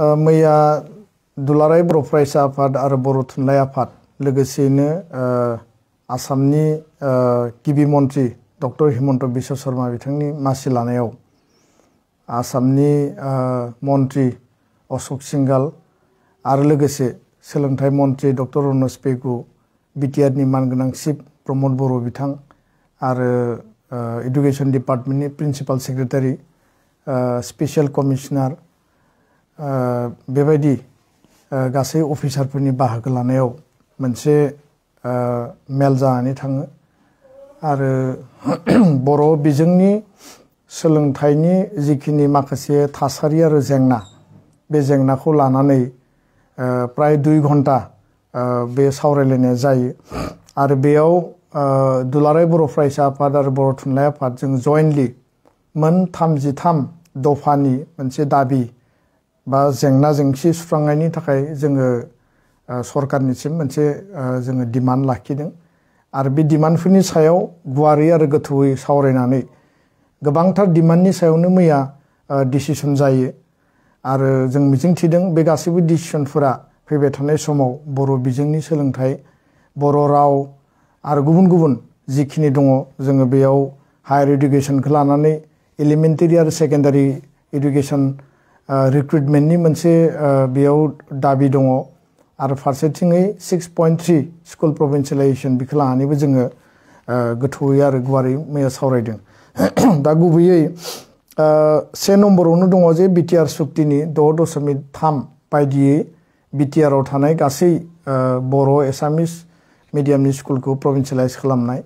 मैया दुलाराय बर' फरायसा आफाद आरो बर' थुनलाइ आफाद लोगोसेयैनो आसामनि गिबि मन्त्रि डक्टर हिमन्त बिश्व शर्मा बिथांनि मासि लानायाव आसामनि मन्त्रि अशक सिंगाल आरो लोगोसे सोलोंथाइ मन्त्रि डक्टर रनस पेगु बिटिआरनि मानगोनां चिफ प्रमद बर' बिथां आरो इडुकेसन डिपार्टमेन्टनि प्रिन्सिपाल सेक्रेटारि स्पेसियेल कमिशनार बेबायदि गई अफिसारफोरनि बाहागो लानायाव मोनसे मेल जानानै थाङो आरो बर' बिजोंनि सोलोंथाइनि जिखिनि माखासे थासारि आरो जेंना बे जेंनाखौ लानानै प्राय दुइ घन्टा बे सावरायलायनाया जायो आरो बेयाव दुलाराय बर' फरायसा आफाद आरो बर' थुनलाइ आफादजों जयेन्टलि मोन थामजिथाम दफानि मोनसे दाबि बा जेंना जेंसि सुस्रांनायनि थाखाय जोङो सरकारनिसिम मोनसे जोङो डिमान्ड लाखिदों आरो बे डिमान्डफोरनि सायाव गुवारै आरो गोथौयै सावरायनानै गोबांथार डिमान्डनि सायावनो मैया डिसिसन जायो आरो जों मिजिंथिदों बे गासैबो डिसिसनफोरा फैबाय थानाय समाव बर' बिजोंनि सोलोंथाइ बर' राव आरो गुबुन गुबुन जिखिनि दङ जोङो बेयाव हायार इडुकेसनखौ लानानै एलिमेन्टारि और सेकेन्डारि इडुकेसन रिक्रुटमेंट मोनसे uh, बेयाव दाबि दङ आरो फारसेथिङै six point three school provincialisation बेखौ लानानैबो जोङो uh, गोथौयै आरो गुवारै मैया सावरायदों दा गुबैयै uh, से नम्बर दङ जे बिटिआर सुक्तिनि द' दशमिक थाम बायदियै बिटिआरआव थानाय गासै बर' एसामिस मिडियामनि स्कुलखौ प्रभिन्सियेलाइज खालामनाय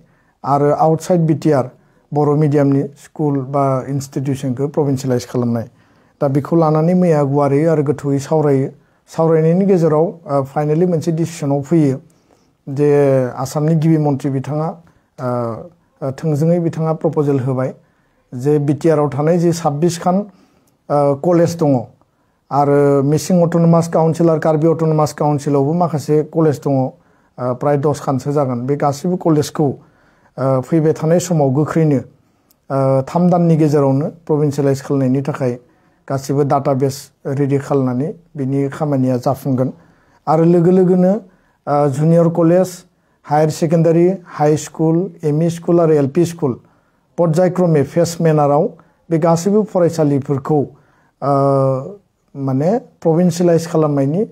आरो आउटसाइड बिटिआर बर' मिडियामनि स्कुल बा इन्सटिटिउसनखौ प्रभिन्सियेलाइज खालामनाय दा बेखौ लानानै मैया गुवारै आरो गोथौयै सावरायो सावरायनायनि गेजेराव फाइनेलि मोनसे डिसिसनाव फैयो जे आसामनि गिबि मन्थ्रि बिथाङा थोंजोङै बिथाङा प्रपजेल होबाय जे बिटिआरआव थानाय जे साब्बिसखान कलेज दङ आरो मिसिं अट'नमास काउन्सिल आरो कार्बि अट'नमास काउन्सिलावबो माखासे कलेज दङ प्राय दसखानसो जागोन बे गासैबो कलेजखौ फैबाय थानाय समाव गोख्रैनो थाम दाननि गेजेरावनो प्रभिन्सियेलाइज खालामनायनि थाखाय गासिबो डाटा बेस रेडि खालामनानै बिनि खामानिया जाफुंगोन आरो लोगो लोगोनो junior college higher secondary high school M E school आरो एल पि स्कुल पर्जायक्रमे फेस मेनाराव बे गासैबो फरायसालिफोरखौ माने प्रभिन्सियेलाइज खालामनायनि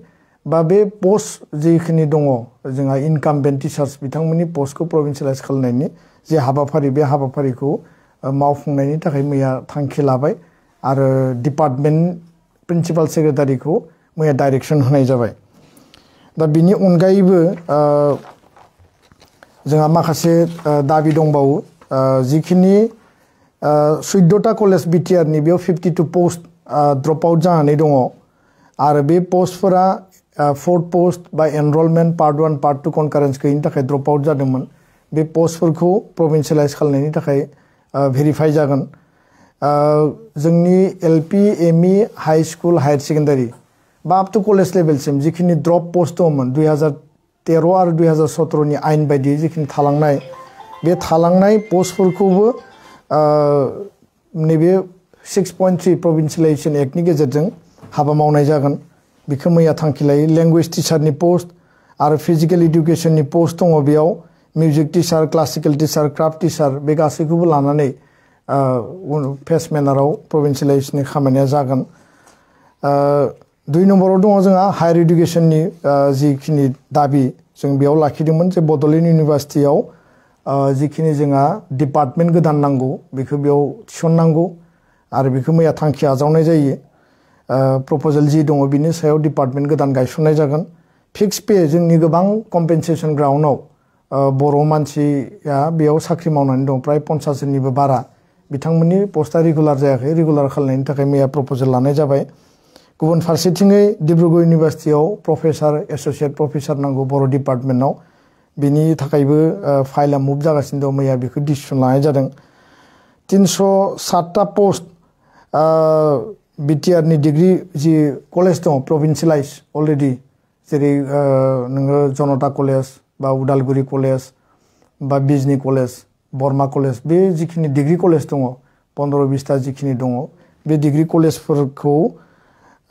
बा बे पस्ट जिखिनि दङ जोंहा इनकामबेन्ट टिचार्स बिथांमोननि पस्टखौ प्रभिन्सियेलाइज खालामनायनि जे हाबाफारि बे हाबाफारिखौ मावफुंनायनि थाखाय मैया थांखि लाबाय आरो डिपार्टमेन्ट प्रिन्सिपाल सेक्रेटारिखौ मैया डाइरेक्सन होनाय जाबाय दा बिनि अनगायैबो जोंहा माखासे दाबि दंबावो जिखिनि सुद्द'ता कलेज बिटिआरनि बेयाव fifty two post drop out जानानै दङ आरो बे पस्टफोरा fourth uh, post by enrollment part 1 part two concurrence गैयिनि थाखाय uh, uh, e, drop out जादोंमोन बे पोस्टफोरखौ provincialize खालामनायनि थाखाय भेरिफाइ जागोन जोंनि L P M E high school higher secondary बा आप टु कलेज लेभेलसिम जिखिनि ड्रप पोस्ट दङमोन हजार हाजार तेर' आरो दुइ हाजार सत्र'नि आयेन बायदियै जिखिनि थालांनाय बे थालांनाय पोस्टफोरखौबो नैबे सिक्स पइन्ट थ्रि प्रभिन्सियेलाइजेसन एक्टनि गेजेरजों हाबा मावनाय जागोन बेखौ मैया थांखि लायो लेंगुवेज टिचारनि पस्ट आरो फिजिकेल इडुकेसननि पस्ट दङ बेयाव music teacher classical teacher craft teacher बे गासैखौबो लानानै फेस मेनाराव प्रभिन्सियेलाइजेसननि खामानिया जागोन दुइ নম্বराव दङ जोंहा हायार इडुकेसननि जिखिनि दाबि जों बेयाव लाखिदोंमोन जे बड'लेण्ड इउनिभार्सिटियाव जिखिनि जोंहा डिपार्टमेन्ट गोदान नांगौ बेखौ बेयाव थिसननांगौ आरो बेखौ मैया थांखि आजावनाय जायो प्रप'जेल जि दङ बिनि सायाव डिपार्टमेन्ट गोदान गायसननाय जागोन फिक्स पे जोंनि गोबां कम्पेनसेसन ग्राउन्डआव बर' मानसिया बेयाव साख्रि मावनानै दं प्राय पन्सासजननिबो बारा बिथांमोननि पस्टआ रेगुलार जायाखै रेगुलार खालामनायनि थाखाय मैया प्रप'जेल लानाय जाबाय गुबुन फारसेथिङै डिब्रुगड़ इउनिभार्सिटियाव प्रफेसार एस'सियेट प्रफेसार नांगौ बर' डिपार्टमेन्टआव बिनि थाखायबो फाइला मुभ जागासिनो दं मैया बेखौ डिसिसन लानाय जादों तिनस' सातथा पस्ट बिटिआरनि डिग्री जी कलेज दं प्रभिन्सियेलाइज अलरेडि जेरै जनता कलेज बा उदालगुरि कलेज बा बिजनि कलेज बर्मा कलेज बे जिखिनि डिग्री कलेज दङ पन्द्र' बिसता जिखिनि दङ बे डिग्री कलेजफोरखौ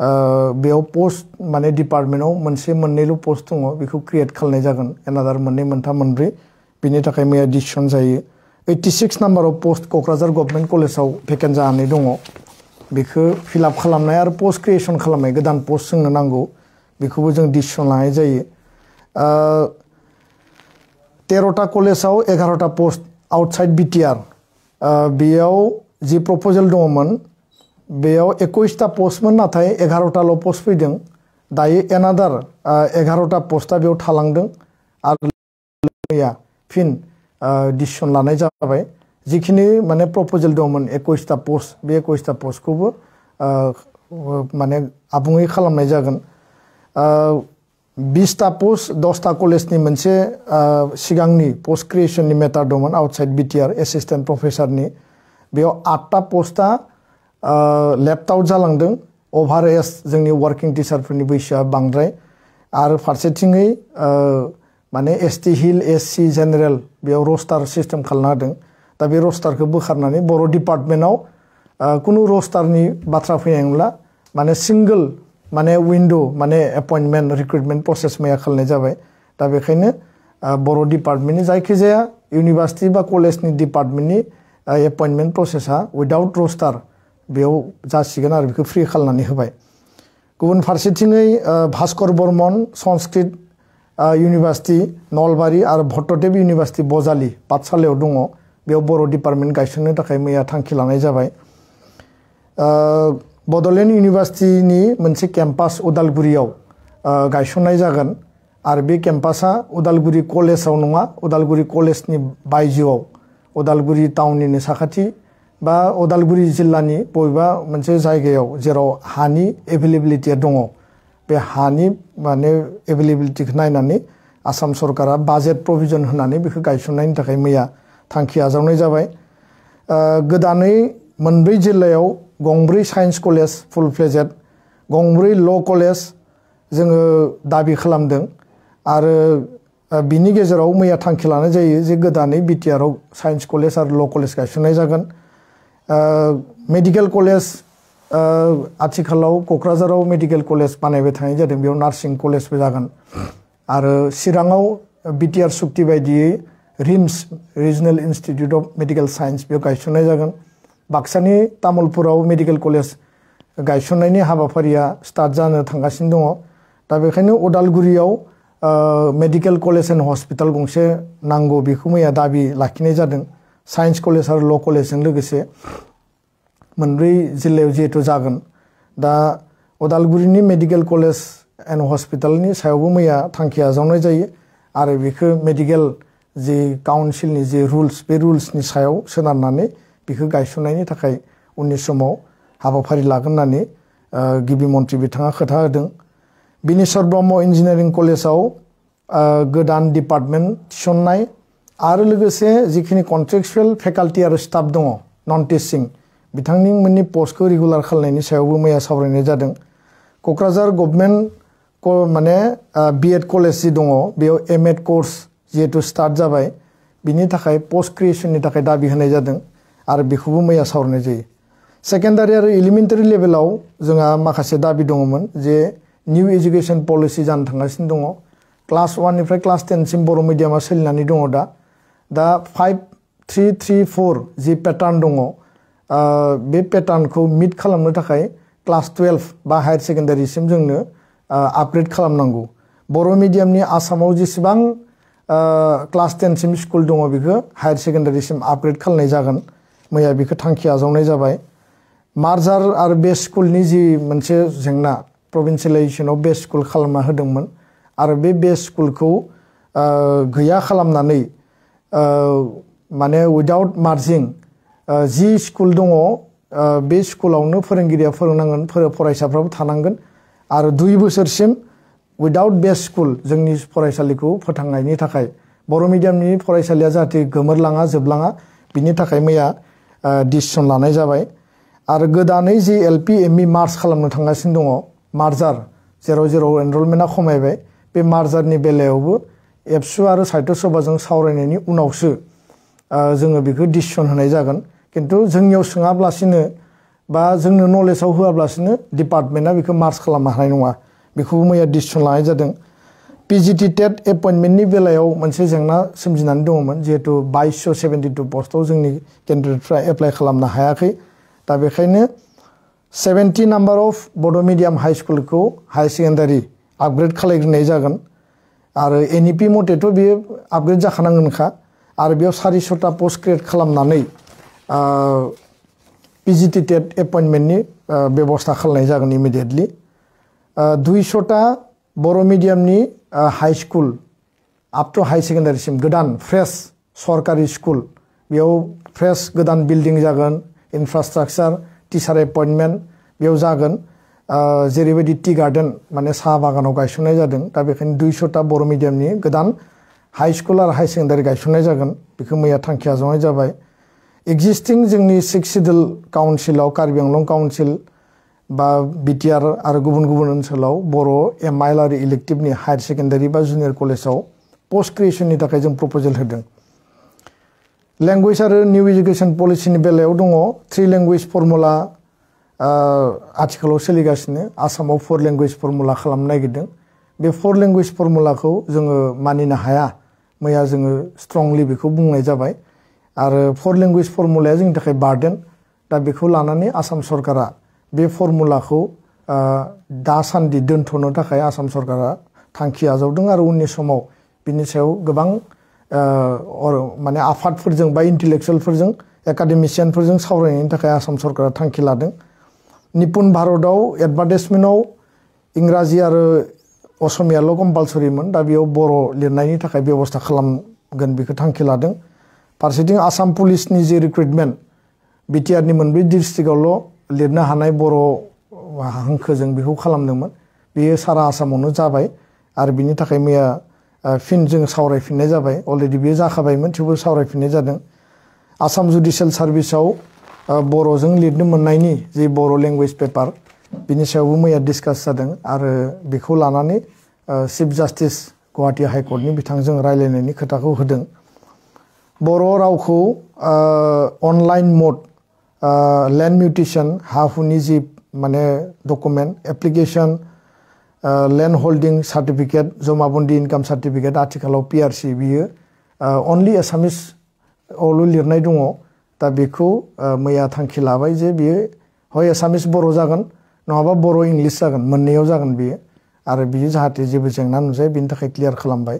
बेयाव पस्ट माने डिपार्टमेन्टआव मोनसे मोननैल' पस्ट दङ बेखौ क्रियेट खालामनाय जागोन एनादार मोननै मोनथाम मोनब्रै बेनि थाखाय मैया डिसिसन जायो ओइटि सिक्स नाम्बाराव पस्ट क'क्राझार गभर्नमेन्ट कलेजाव भेकेन्ट जानानै दङ बेखौ फिलआप खालामनाय आरो पस्ट क्रिएसन खालामनाय गोदान पस्ट जोंनो नांगौ बेखौबो जों डिसिसन लानाय जायो तेर'ता कलेजाव एगार'ता पस्ट आउटसाइड बिटिआर बेयाव जि प्रपजेल दङमोन बेयाव एकइसता पस्टमोन नाथाय एगार'ताल' पस्ट फैदों दायो एनादार एगार'ता पस्टआ बेयाव थालांदों आरो मैया फिन डिसिसन लानाय जाबाय जिखिनि माने प्रपजेल दंमोन एकइसता पस्ट बे एकइसता पस्टखौबो माने आबुङै खालामनाय जागोन बिसता पस्ट दसता कलेजनि मोनसे सिगांनि पस्ट क्रियेसननि मेटार दंमोन आउटसाइड बिटिआर एसिस्टेन्ट प्रफेसारनि बेयाव आठता पस्टआ लेफ्ट आउट जालांदों अभार एज जोंनि वार्किं टिचारफोरनि बैसोआ बांद्राय आरो फारसेथिङै माने S T hill S C general बेयाव रस्टार सिस्टेम खालामना होदों दा बे रस्टारखौ बोखारनानै बर' डिपार्टमेन्टआव कुनु रस्टारनि बाथ्रा फैनाय माने सिंगोल माने विन्डो माने एपइन्टमेन्ट रिक्रुटमेन्ट प्रसेस मैया खालामनाय जाबाय दा बेखायनो बर' डिपार्टमेन्टनि जायखिजाया इउनिभार्सिटि बा कलेजनि डिपार्टमेन्टनि एपइन्टमेन्ट प्रसेसा उइदाउट रस्टार बेयाव जासिगोन आरो बेखौ फ्रि खालामनानै होबाय गुबुन फारसेथिङै भास्कर बर्मन संस्कृत इउनिभार्सिटि नलबारि आरो भट्टदेव इउनिभार्सिटि बजालि पाठसालायाव दङ बेयाव बर' डिपार्टमेन्ट गायसननो थाखाय मैया थांखि लानाय जाबाय बड'लेण्ड इउनिभार्सिटिनि मोनसे केम्पास उदालगुरियाव गायसननाय जागोन आरो बे केम्पासा उदालगुरि कलेजाव नङा उदालगुरि कलेजनि बायजोआव उदालगुरि टाउननिनो साखाथि बा उदालगुरि जिल्लानि बबेबा मोनसे जायगायाव जेराव हानि एभेलेबिलिटिया दङ बे हानि माने एभेलेबिलिटिखौ नायनानै आसाम सरकारा बाजेट प्रभिजन होनानै बेखौ गायसननायनि थाखाय मैया थांखि आजावनाय जाबाय गोदानै मोनब्रै जिल्लायाव गंब्रै साइन्स कलेज फुल फ्लेजेड गंब्रै ल' कलेज जोङो दाबि खालामदों आरो बिनि गेजेराव मैया थांखि लानाय जायो जे गोदानै बिटिआरआव साइन्स कलेज आरो ल' कलेज गायसननाय जागोन मेडिकेल कलेज आथिखालाव क'क्राझाराव मेडिकेल कलेज बानायबाय थानाय जादों बेयाव नार्सिं कलेजबो जागोन आरो चिराङाव बिटिआर सुक्ति बायदियै RIMS regional institute of medical science बेयाव गायसननाय जागोन बाक्सानि तामुलपुराव मेडिकल कलेज गायसननायनि हाबाफारिया स्टार्ट जानो थांगासिनो दङ दा बेखायनो उदालगुरियाव मेडिकेल कलेज एन्ड हस्पिटाल गंसे नांगौ बेखौ मैया दाबि लाखिनाय जादों साइन्स कलेज आरो ल कलेजजों लोगोसे मोनब्रै जिल्लायाव जिहेतु जागोन दा उदालगुरिनि मेडिकेल कलेज एन्ड हस्पिटालनि सायावबो मैया थांखि आजावनाय जायो आरो बेखौ मेडिकेल जे काउन्सिलनि जे रुल्स बे रुल्सनि सायाव सोनारनानै बेखौ गायसननायनि थाखाय उननि समाव हाबाफारि लागोन होननानै गिबि मन्थ्रि बिथाङा खोथा होदों बिनेश्वर ब्रह्म इन्जिनियारिं कलेजाव गोदान डिपार्टमेन्ट थिसननाय आरो लोगोसे जिखिनि कन्ट्रेकसुवेल फेकाल्टि आरो स्टाफ दङ नन टेस्टिं बिथांनि मोननि पस्टखौ रेगुलार खालामनायनि सायावबो मैया सावरायनाय जादों क'क्राझार गभर्नमेन्ट माने बि एड कलेज जि दङ बेयाव एम एड कर्स जिहेतु स्टार्ट जाबाय बिनि थाखाय पस्ट क्रिएसननि थाखाय दाबि होनाय जादों मैया सौरने जायो सेकेन्डारि आरो एलिमेन्टारि लेभेलाव जोंहा माखासे दाबि दङमोन जे निउ इडुकेसन पलिसि जानो थांगासिनो दङ क्लास वाननिफ्राय क्लास टेनसिम बर' मिडियामा सोलिनानै दङ दा दा थ्री थ्री फोर जी पेटार्न दङ बे पेटार्नखौ मिट खालामनो थाखाय क्लास टुवेल्भ बा हायार सेकेन्डारिसिम जोंनो आपग्रेड खालामनांगौ बर' मिडियामनि आसामाव जेसेबां क्लास टेनसिम स्कुल दङ बेखौ हायार सेकेन्डारिसिम आपग्रेड खालामनाय जागोन मैया बेखौ थांखि आजावनाय जाबाय मार्जार आरो बे स्कुलनि जि मोनसे जेंना प्रभिन्सियेलाइजेसनाव बे स्कुल खालामना होदोंमोन आरो बे बे स्कुलखौ गैया खालामनानै माने उइदाउट मार्जिं जि स्कुल दङ बे स्कुलावनो फोरोंगिरिया फोरोंनांगोन फरायसाफ्राबो थानांगोन आरो दुइ बोसोरसिम उइदाउट बेस स्कूल जोंनि फरायसालिखौ फोथांनायनि थाखाय बर' मिडियामनि फरायसालिया जाहाथे गोमोरलाङा जोबलाङा बिनि थाखाय मैया डिसिसन लानाय जाबाय आरो गोदानै जि एल पि एम इ मार्च खालामनो थांगासिनो दङ मार्जार जेराव जेराव एनरलमेन्टआ खमायबाय बे मार्जारनि बेलायावबो एबसु आरो साहित्य सभाजों सावरायनायनि उनावसो जोङो बेखौ डिसिसन होनाय जागोन खिन्थु जोंनियाव सोङाब्लासिनो बा जोंनो नलेजाव होआब्लासिनो डिपार्टमेन्टआ बेखौ मार्च खालामनो हानाय नङा बेखौबो मैया डिसिसन लानाय जादों पि जि टि टेट एपइन्टमेन्टनि बेलायाव मोनसे जेंना सोमजिनानै दङमोन जिहेतु बाइसस' सेभेन्टि टु पस्टआव जोंनि केन्डिडेटफ्रा एप्लाइ खालामनो हायाखै दा बेखायनो seventy number of Bodo' medium high स्कुलखौ हायार सेकेन्डारि आपग्रेड खालायग्रोनाय जागोन आरो एन इ पि मथेथ' बेयो आपग्रेड जाखानांगोनखा आरो बेयाव सारिस'था पस्ट क्रियेट खालामनानै पि जि टि टेट एपइन्टमेन्टनि बेबस्था खालामनाय जागोन इमिडियेटलि दुईस'ता बर' मिडियामनि high school up to high सेकेन्डारिसिम गोदान फ्रेश सरकारि स्कुल बेयाव फ्रेश गोदान बिल्डिं जागोन इनफ्रास्ट्राक्चार टिचार एपइन्टमेन्ट बेयाव जागोन जेरैबायदि टि गार्डेन माने साहा बागानाव गायसननाय जादों दा बेखायनो दुइस'ता बर' मिडियामनि गोदान हाई स्कुल आरो हाई सेकेन्डारि गायसननाय जागोन बेखौ मैया थांखि आजावनाय जाबाय एक्जिस्टिं जोंनि सिक्स सिडुल काउन्सिलाव कार्बि आंलं काउन्सिल বা বিটিআৰ আৰ গুবন গুবন অঞ্চলও বড় এম এল আৰু ইলেকটিভনি হায়াৰ সেকেন্ডারি বা জুনিয়র কলেজও পষ্ট ক্রিয়েশননি থাকায় যেন প্রপোজাল হ্যাঁ ল্যাঙ্গুয়েজ আর নিউ এজুকেশন পলিসিনি বেলায়ও দো থ্রি ল্যাঙ্গুয়েজ ফর্মুলা আজিকালও সলিগাছিনে আসামও ফোর ল্যাঙ্গুয়েজ ফর্মুলা খালাম নাগিরদিন বে ফোর ল্যাঙ্গুয়েজ ফর্মুলাকে মানি হায়া মেয়া যেন স্ট্রংলি বিনাই যাবায় আর ফোর ল্যাঙ্গুয়েজ ফর্মুলায় যাই বার্ডেন দা বিখ লানানি আসাম সরকারা बे को दासान्दि दोन्थ'नो थाखाय आसाम सरकारा थांखि आजावदों आरो उननि समाव बिनि सायाव गोबां माने आफादफोरजों बा इन्टेलेक्सुवेलफोरजों एकाडेमिसियानफोरजों सावरायनायनि सरकारा थांखि लादों निपुन भारतआव एडभार्टाइजमेन्टआव इंराजि आरो असमियाल' कम्पालसरिमोन दा बड़ो बर' व्यवस्था थाखाय बेब'स्था खालामगोन बेखौ थांखि लादों फारसेथिं आसाम पुलिसनि जे रिक्रुइटमेन्ट बिटिआरनि मोनब्रै डिस्ट्रिक्टआवल' लिरनो हानाय बर' हांखोजों बेखौ खालामदोंमोन बेयो सारा आसामावनो जाबाय आरो बिनि थाखाय मैया फिन जोङो सावरायफिननाय जाबाय अलरेडि बेयो जाखाबायमोन थेवबो सावरायफिननाय जादों आसाम जुडिसियेल सार्भिसआव बर'जों लिरनो मोननायनि जे बर' लेंगुवेज पेपार बिनि सायावबो मैया डिसकास जादों आरो बेखौ लानानै चिफ जास्टिस गुवाहाटि हाइकर्टनि बिथांजों रायलायनायनि खोथाखौ होदों बर' रावखौ अनलाइन मड লেণ্ড মিউটেশ্যন হাফ উনিজিপ মানে document application land holding certificate जमाबन्दी इनकाम सार्टिफिकेट आथिखालाव पि आर सि बियो अनलि एसामिस आवल' लिरनाय दङ दा बेखौ मैया थांखि लाबाय जे बियो हय एसामिस बर' जागोन नङाबा बर' इंलिस जागोन मोननैयाव जागोन बियो आरो बियो जाहाथे जेबो जेंना नुजाया बिनि थाखाय खालामबाय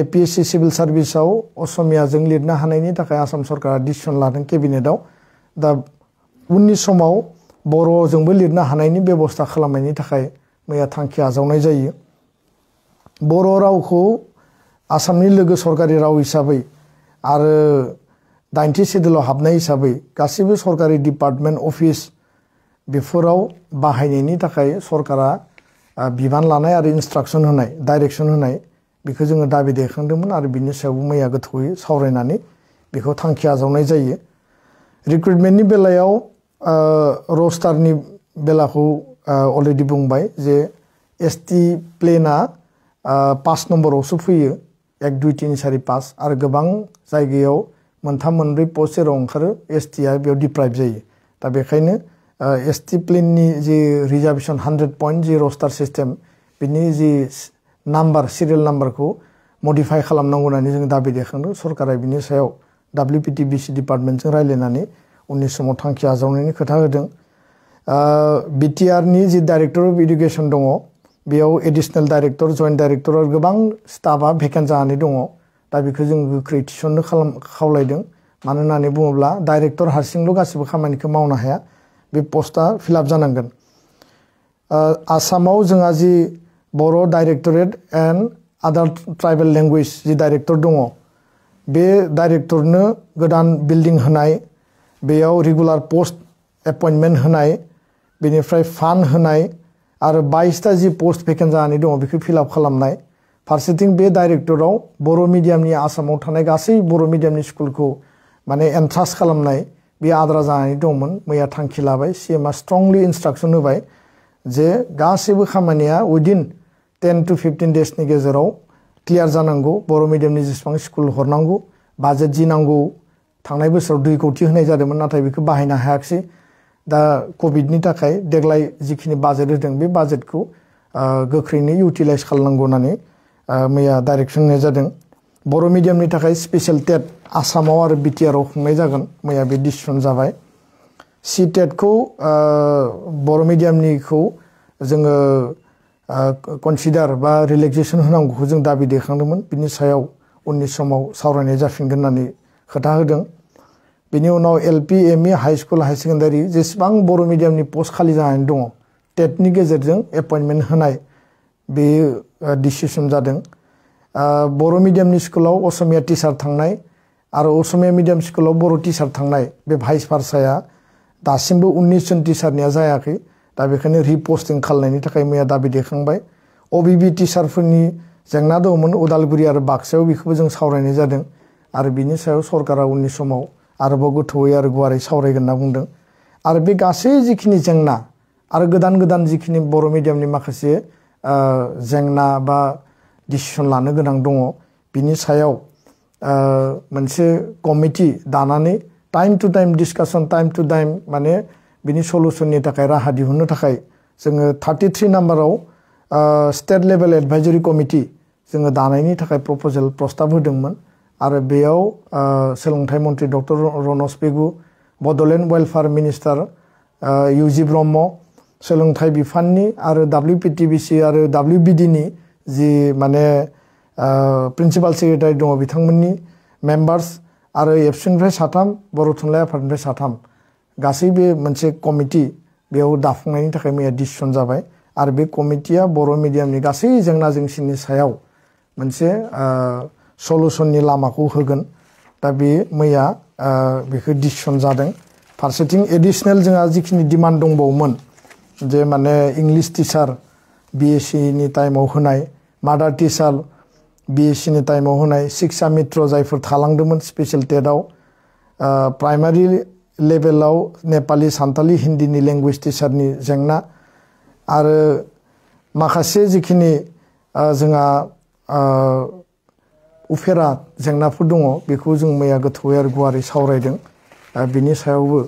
ए पि एस सि सिभिल सार्भिसआव असमियाजों लिरनो हानायनि आसाम सरकारा डिसिसन लादों केबिनेटआव दा उननि समाव बर'जोंबो लिरनो हानायनि बेबस्था खालामनायनि थाखाय मैया थांखि आजावनाय जायो बर' रावखौ आसामनि लोगो सरकारि राव हिसाबै आरो दाइनथि सेडुलाव हाबनाय हिसाबै गासैबो सरकारि डिपार्टमेन्ट अफिस बेफोराव बाहायनायनि थाखाय सरकारा बिबान लानाय आरो इन्सट्राकसन होनाय डाइरेक्सन होनाय बेखौ जोङो दाबि दैखांदोंमोन आरो बिनि सायावबो मैया गोथौयै सावरायनानै बेखौ थांखि आजावनाय जायो रिक्रुइटमेन्टनि बेलायाव रस्टारनि बेलाखौ अलरेडि बुंबाय जे एस टी प्लेना पास नम्बरावसो फैयो एक दुइ तिन सारि पास आरो गोबां जायगायाव मोनथाम मोनब्रै पस्ट जेराव ओंखारो एस टिया बेयाव डिप्राइभ जायो दा बेखायनो एस टि प्लेननि जि रिजार्भेसन हान्ड्रेड पइन्ट जि रस्टार सिस्टेम बिनि जि नाम्बार सिरियेल नाम्बारखौ मडिफाइ खालामनांगौ होननानै जों दाबि दैखांदों सरकारा बिनि सायाव डाब्लिउ पि टि बि सि डिपार्टमेन्टजों रायज्लायनानै उननि समाव थांखि आजावनायनि खोथा होदों बि टि अफ इडुकेसन दङ additional director director joint director गोबां स्टाफा भेकेन्ट जानानै दङ दा बेखौ जों गोख्रै थिसननो खालाम खावलायदों मानो होननानै बुङोब्ला हारसिंल' गासिबो खामानिखौ मावनो हाया बे पस्टआ फिलाप जानांगोन आसामाव जोंहा जि Bodo' directorate and other tribal language जी डायरेक्टर दङ बे डायरेक्टरनो गोदान बिल्डिं होनाय बेयाव रेगुलार पोस्ट एपइन्टमेन्ट होनाय बेनिफ्राय फान्ड होनाय आरो बाइसथा जि पोस्ट भेकेन्ट जानानै दङ बेखौ फिलआप खालामनाय फारसेथिं बे डाइरेक्टराव बर' मिडियामनि आसामाव थानाय गासै बर' मिडियामनि स्कुलखौ माने एन्ट्रान्स खालामनाय बे आद्रा जानानै दंमोन मैया थांखि लाबाय सि एमआ स्ट्रंलि इन्सट्राक्सन होबाय जे गासैबो खामानिया उइदिन टेन टु फिफ्टिन डेजनि गेजेराव क्लियार जानांगौ बर' मिडियामनि जेसेबां स्कूल हरनांगौ बजेट जी नांगौ थांनाय बोसोराव दुइ कौटि होनाय जादोंमोन नाथाय बेखौ बाहायनो हायाखिसै दा कभिडनि थाखाय देग्लाय जिखिनि बाजेट होदों बे बाजेटखौ गोख्रैनो इउटिलाइज खालामनांगौ होननानै मैया डाइरेक्सन होनाय जादों बर' मिडियामनि थाखाय टेट आसामाव आरो बिटिआरआव खुंनाय जागोन मैया बे डिसिसन जाबाय सि टेटखौ बर' मिडियामनिखौ जोङो कनसिडार बा रिलेक्सेसन होनांगौखौ जों दाबि दैखांदोंमोन बिनि सायाव उननि समाव सावरायनाय जाफिनगोन होननानै खोथा होदों बेनि उनाव L P M E high school high secondary जेसेबां बर' मिडियामनि पस्ट खालि जानानै दङ टेटनि गेजेरजों एपइन्टमेन्ट होनाय बे डिसिसन जादों बर' मिडियामनि स्कुलाव असमिया टिचार थांनाय आरो असमिया मिडियाम स्कुलाव बर' टिचार थांनाय बे भाइस भार्साया दासिमबो उन्निसजन टिचारनिया जायाखै दा बेखायनो रिपस्टिं खालामनायनि थाखाय मैया दाबि देखांबाय अबि बि टिचारफोरनि जेंना दंमोन उदालगुरि आरो बाक्सायाव बेखौबो जों सावरायनाय जादों आरो बिनि सायाव सरकारा उननि समाव आरोबाव गोथौयै आरो गुवारै सावरायगोन होनना बुंदों आरो बे गासै जिखिनि जेंना आरो गोदान गोदान जिखिनि बर' मिडियामनि माखासे जेंना बा डिसिसन लानो गोनां दङ बिनि सायाव मोनसे कमिटि दानानै time to time discussion time to time माने बिनि सलुसननि थाखाय राहा दिहुननो थाखाय जोङो थार्टि थ्रि नाम्बाराव स्टेट लेभेल एडभाइजरि कमिटि जोङो दानायनि थाखाय प्रपजेल प्रस्ताब होदोंमोन आरो बेयाव सोलोंथाइ मन्त्रि doctor Ranoj Pegu Bodoland welfare minister UG Brahma सोलोंथाइ बिफाननि आरो डाब्लिउ पि टि बि सि आरो डाब्लिउ बि डिनि जि माने प्रिन्सिपाल सेक्रेटारि दङ बिथांमोननि मेम्बार्स आरो एबसेन्टनिफ्राय साथाम बर' थुनलाइ आफादनिफ्राय साथाम गई बे मोनसे कमिटि बेयाव दाफुंनायनि थाखाय मैया डिसिसन जाबाय आरो बे कमिटिया बर' मिडियामनि गासै जेंना जेंसिनि सायाव मोनसे सलुसननि लामाखौ होगोन दा बे मैया बेखौ डिसिसन जादों फारसेथिं एडिसनेल जोंहा जिखिनि डिमान्ड दंबावोमोन जे माने इंलिस टिचार बि एस सिनि टाइमाव होनाय मादार टिचार बि एस सिनि टाइमाव होनाय शिक्षा मित्र जायफोर थालांदोंमोन स्पेसियेल टेटआव प्राइमारि लेभेलाव नेपालि सान्थालि हिन्दीनि लेंगुवेज टिचारनि जेंना आरो माखासे जिखिनि जोंहा उफेरा जेंनाफोर दङ बेखौ जों मैया गोथौयै आरो गुवारै सावरायदों बिनि सायावबो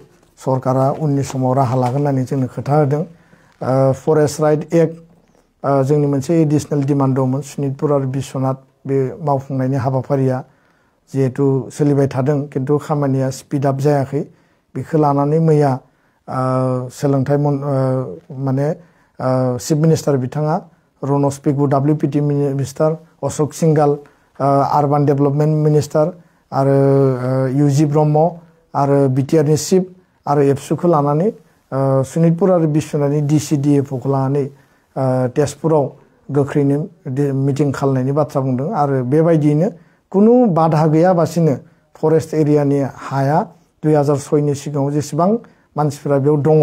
सरकारा उननि समाव राहा लागोन होननानै जोंनो खोथा होदों फरेस्ट राइट एक्ट जोंनि मोनसे एडिसनेल डिमान्ड दंमोन सुनितपुर आरो बिश्वनाथ बे मावफुंनायनि हाबाफारिया जिहेतु सोलिबाय थादों खिन्थु खामानिया स्पिड आप जायाखै बेखौ लानानै मैया सोलोंथाइ माने चिफ मिनिस्टार बिथाङा रनस पिगु डाब्लिउ पि टि सिंगाल आरबान डेवलपमेंट मिनिस्टार आरो इउजि ब्रह्म आरो बिटिआरनि चिफ आरो एबसुखौ लानानै सुनितपुर आरो बिश्वनाथनि डि एफ अखौ लानानै तेजपुराव गोख्रैनो मिटिं खालामनायनि बाथ्रा बुंदों आरो बेबायदियैनो कुनु बाधा गैयाबासिनो फरेस्ट एरियानि हाया दुइ हाजार सयनि सिगाङाव जेसेबां मानसिफोरा बेयाव दङ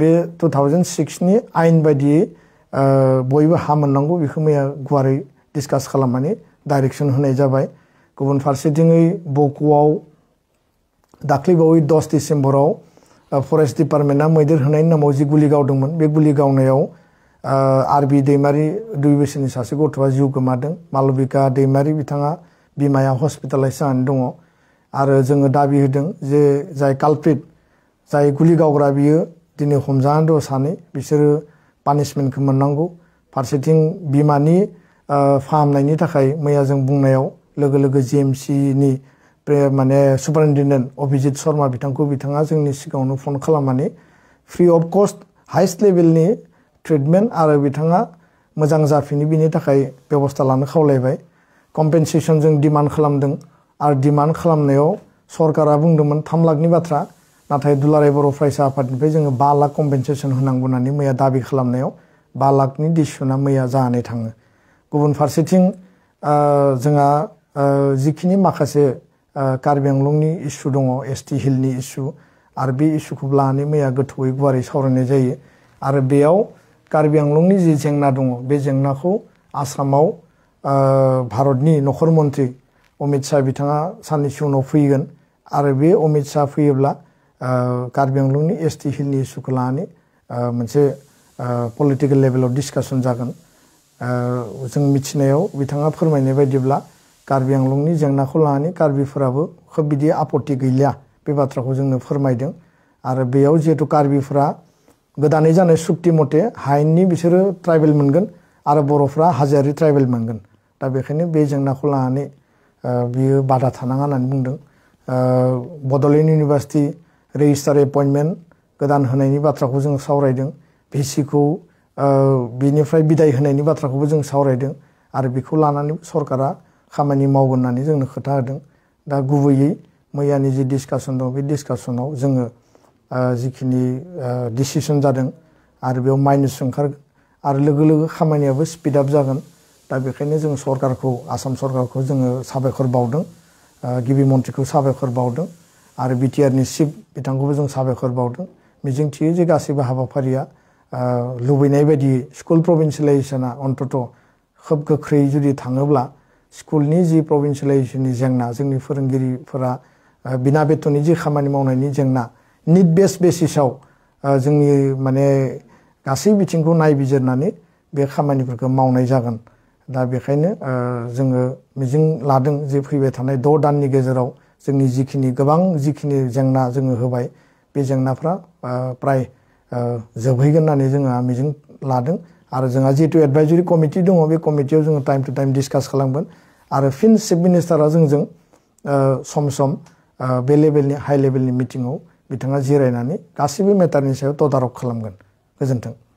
बे टु थावजेन्ड सिक्सनि आयेन बायदियै बयबो हा मोननांगौ बेखौ मैया गुवारै डिसकास खालामनानै डाइरेक्सन होनाय जाबाय गुबुन फारसेथिङै बक'आव दाख्लैबावै दस डिसेम्बराव फरेस्ट डिपार्टमेन्टआ मैदेर होनायनि नामाव जि गुलि गावदोंमोन बे गुलि गावनायाव आर बि दैमारि दुइ बोसोरनि सासे गथ'आ जिउ गोमादों मालबिका दैमारि बिथाङा बिमाया हस्पिटालाइज जानानै दङ आरो जोङो दाबि होदों जे जाय कालप्रिट जाय गुलि गावग्रा बियो दिनै हमजानानै दं सानै बिसोरो पानिशमेन्टखौ मोननांगौ फारसेथिं बिमानि फाहामनायनि थाखाय मैया जों बुंनायाव लोगो लोगो जिएमसिनि माने सुपारिनटेन्डेन्ट अभिजित शर्मा बिथांखौ बिथाङा जोंनि सिगाङावनो फन खालामनानै free of cost heist लेभेलनि treatment आरो बिथाङा मोजां जाफिनो बिनि थाखाय बेबस्था लानो खावलायबाय कम्पेनसेसन जों डिमान्ड खालामदों और डिमांड खालामनायाव सरकारा बुंदोंमोन थाम लाखनि बाथ्रा नाथाय दुलाराय बर' फरायसा आफादनिफ्राय जोङो बा लाख कम्पेनसेसन होनांगौ होननानै मैया दाबि खालामनायाव बा लाखनि डिसिसना मैया जानानै थाङो गुबुन फारसेथिं जोंहा जिखिनि माखासे कार्बि आंलंनि इस्यु दङ एस टि हिलनि इस्यु आरो बे इस्युखौ लानानै मैया गोथौयै गुवारै सावरायनाय जायो आरो बेयाव कार्बि आंलंनि जि जेंना दङ बे जेंनाखौ आसामाव भारतनि न'खर मन्थ्रि अमित शाह बिथाङा साननैसो उनाव फैगोन आरो बे अमित शाह फैयोब्ला कार्बि आंलंनि एस टि हिलनि इस्युखौ लानानै मोनसे पलिटिकेल लेभेलाव डिसकासन जागोन जों मिथिनायाव बिथाङा फोरमायनाय बायदिब्ला कार्बि आंलंनि जेंनाखौ लानानै कार्बिफोराबो खोब बिदि आपत्ति गैलिया बे बाथ्राखौ जोंनो फोरमायदों आरो बेयाव जिहेतु कार्बिफोरा गोदानै जानाय सुक्ति मथे हायेननि बिसोरो ट्राइबेल मोनगोन आरो बर'फ्रा हाजोआरि ट्राइबेल मोनगोन दा बेखायनो बे जेंनाखौ लानानै बियो बादा थानाङा होननानै बुंदों बड'लेण्ड इउनिभार्सिटि रेजिस्टार एपइन्टमेन्ट गोदान होनायनि बाथ्राखौ जों सावरायदों भिसिखौ बिनिफ्राय बिदाय होनायनि बाथ्राखौबो जों सावरायदों आरो बेखौ लानानै सरकारा खामानि मावगोन होननानै जोंनो खोथा होदों दा गुबैयै मैयानि जि डिसकासन दं बे डिसकासनाव जोङो जिखिनि डिसिसन जादों आरो बेयाव माइनास ओंखारगोन आरो लोगो लोगो खामानियाबो स्पिड आप जागोन दा बेखायनो जों सरकारखौ आसाम सरकारखौ जोङो साबायखर बावदों गिबि मन्थ्रिखौ साबायखर बावदों आरो बिटिआरनि चिफ बिथांखौबो जों साबायखर बावदों मिजिंथियो जे गासैबो हाबाफारिया लुबैनाय बायदि स्कुल प्रभिन्सियेलाइजेसना अन्तत' खोब गोख्रै जुदि थाङोब्ला स्कुलनि जि प्रभिन्सियेलाइजेसननि जेंना जोंनि फोरोंगिरिफोरा बिना बेथननि जि खामानि मावनायनि जेंना निट बेस बेसिसाव जोंनि माने गासै बिथिंखौ नायबिजिरनानै बे खामानिफोरखौ मावनाय जागोन दा बेखायनो जोङो मिजिं लादों जे फैबाय थानाय द' दाननि गेजेराव जोंनि जिखिनि गोबां जिखिनि जेंना जोङो होबाय बे जेंनाफ्रा प्राय जोबहैगोन होननानै जोंहा मिजिं लादों आरो जोंहा जिहेतु एडभाइजरि कमिटि दङ बे कमिटियाव जोङो टाइम टु टाइम डिसकास खालामगोन आरो फिन चिफ मिनिस्टारा जोंजों सम सम बे लेभेलनि हाइ लेभेलनि मिटिङाव बिथाङा जिरायनानै गासैबो मेटारनि सायाव तदारक खालामगोन गोजोन्थों